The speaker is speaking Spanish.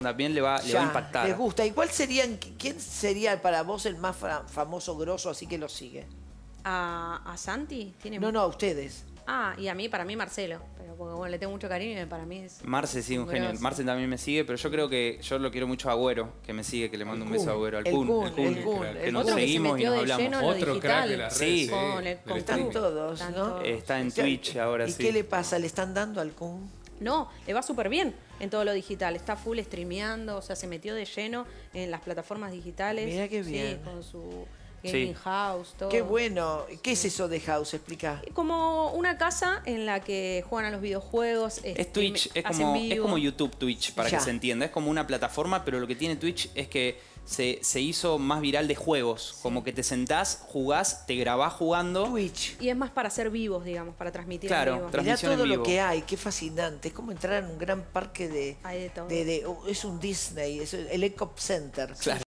también le va, le va a impactar. Les gusta. ¿Y cuál serían, quién sería para vos el más famoso, grosso, así que lo sigue? ¿A, a Santi? ¿Tiene no, no, a ustedes. Ah, y a mí, para mí Marcelo, pero porque bueno, le tengo mucho cariño y para mí es... Marce sí, un genio. Marce también me sigue, pero yo creo que yo lo quiero mucho a Agüero, que me sigue, que le mando un beso a Agüero, al el Kun, que, nos seguimos y nos hablamos. otro crack de la sí, están todos, Está en Twitch ahora sí. ¿Y qué le pasa? ¿Le están dando al Kun? No, le va súper bien en todo lo digital. Está full streameando, o sea, se metió de lleno en las plataformas digitales. Mira qué bien. Sí, con su Gaming house, todo. Qué bueno. ¿Qué es eso de house? Explica. Como una casa en la que juegan a los videojuegos. Es este, Twitch, es como, YouTube Twitch, para que se entienda. Es como una plataforma, pero lo que tiene Twitch es que se, hizo más viral de juegos. Como que te sentás, jugás, te grabás jugando. Twitch. Y es más para ser vivos, digamos, para transmitir. Claro, en todo lo que hay, qué fascinante. Es como entrar en un gran parque de. de, oh, es un Disney, es el Ecop Center. Claro.